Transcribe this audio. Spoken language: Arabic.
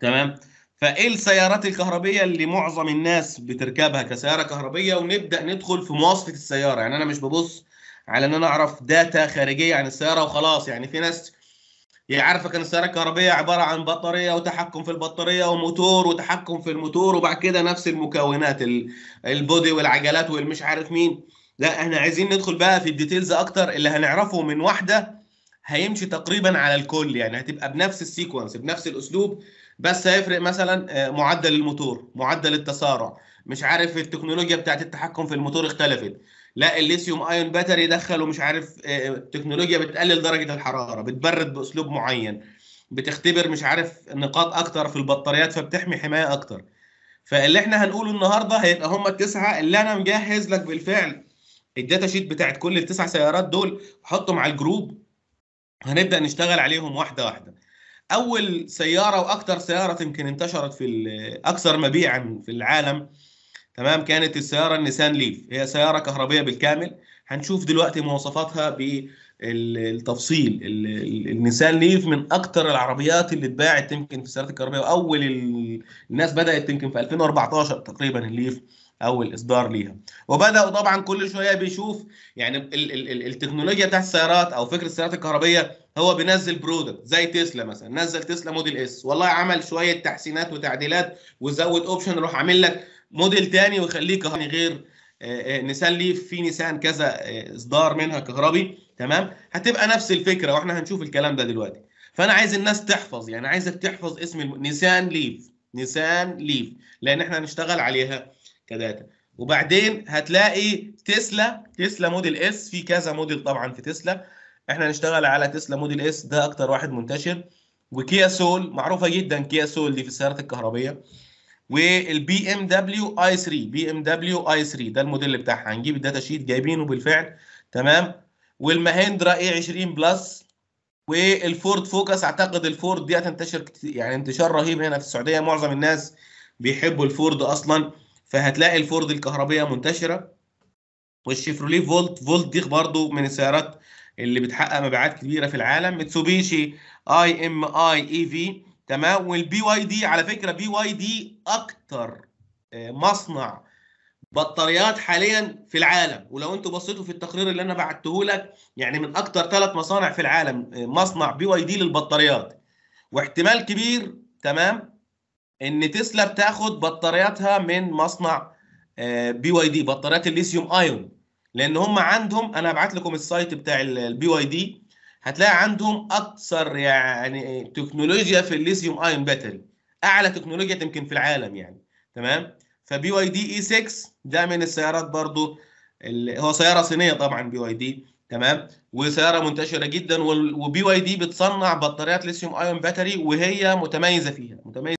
تمام فايه السيارات الكهربيه اللي معظم الناس بتركبها كسياره كهربيه ونبدا ندخل في مواصفه السياره يعني انا مش ببص على ان انا اعرف داتا خارجيه عن السياره وخلاص يعني في ناس عارفه كان السياره الكهربيه عباره عن بطاريه وتحكم في البطاريه وموتور وتحكم في الموتور وبعد كده نفس المكونات البودي والعجلات والمش عارف مين لا احنا عايزين ندخل بقى في الديتيلز اكتر اللي هنعرفه من واحده هيمشي تقريبا على الكل يعني هتبقى بنفس السيكونس بنفس الاسلوب بس هيفرق مثلا آه، معدل الموتور معدل التسارع مش عارف التكنولوجيا بتاعت التحكم في الموتور اختلفت لا الليثيوم ايون باتري دخلوا مش عارف آه، تكنولوجيا بتقلل درجه الحراره بتبرد باسلوب معين بتختبر مش عارف نقاط اكتر في البطاريات فبتحمي حمايه اكتر فاللي احنا هنقوله النهارده هيبقى هم التسعه اللي انا مجهز لك بالفعل الداتا شيت بتاعت كل التسع سيارات دول حطهم على الجروب هنبدا نشتغل عليهم واحده واحده اول سياره واكثر سياره يمكن انتشرت في اكثر مبيعا في العالم تمام كانت السياره النيسان ليف هي سياره كهربيه بالكامل هنشوف دلوقتي مواصفاتها بالتفصيل النيسان ليف من اكثر العربيات اللي اتباعت يمكن في السيارات الكهربائيه واول الناس بدات يمكن في 2014 تقريبا الليف اول اصدار ليها وبداوا طبعا كل شويه بيشوف يعني التكنولوجيا بتاعت السيارات او فكره السيارات الكهربائيه هو بينزل برودكت زي تسلا مثلا نزل تسلا موديل اس والله عمل شويه تحسينات وتعديلات وزود اوبشن روح عامل لك موديل تاني ويخليه كهربي غير آه، آه، نيسان ليف في نيسان كذا آه، اصدار منها كهربي تمام هتبقى نفس الفكره واحنا هنشوف الكلام ده دلوقتي فانا عايز الناس تحفظ يعني عايزك تحفظ اسم الم... نيسان ليف نيسان ليف لان احنا هنشتغل عليها كداتا وبعدين هتلاقي تسلا تسلا موديل اس في كذا موديل طبعا في تسلا احنا هنشتغل على تسلا موديل اس ده اكتر واحد منتشر وكيا سول معروفه جدا كيا سول دي في السيارات الكهربيه والبي ام دبليو اي 3 بي ام دبليو اي 3 ده الموديل بتاعها هنجيب الداتا شيت جايبينه بالفعل تمام والمهندرا اي 20 بلس والفورد فوكس اعتقد الفورد دي هتنتشر يعني انتشار رهيب هنا في السعوديه معظم الناس بيحبوا الفورد اصلا فهتلاقي الفورد الكهربيه منتشره والشيفروليه فولت فولت دي برضو من السيارات اللي بتحقق مبيعات كبيره في العالم متسوبيشي اي ام اي اي في تمام والبي واي دي على فكره بي واي دي اكتر آه، مصنع بطاريات حاليا في العالم ولو انتوا بصيتوا في التقرير اللي انا بعته لك يعني من اكتر ثلاث مصانع في العالم آه، مصنع بي واي دي للبطاريات واحتمال كبير تمام ان تسلا بتاخد بطارياتها من مصنع بي واي دي بطاريات الليثيوم ايون لان هم عندهم انا هبعت لكم السايت بتاع البي واي دي هتلاقي عندهم اكثر يعني تكنولوجيا في الليثيوم ايون باتري اعلى تكنولوجيا يمكن في العالم يعني تمام فبي واي دي اي 6 ده من السيارات برضو هو سياره صينيه طبعا بي واي دي تمام وسياره منتشره جدا وبي واي دي بتصنع بطاريات ليثيوم ايون باتري وهي متميزه فيها متميزه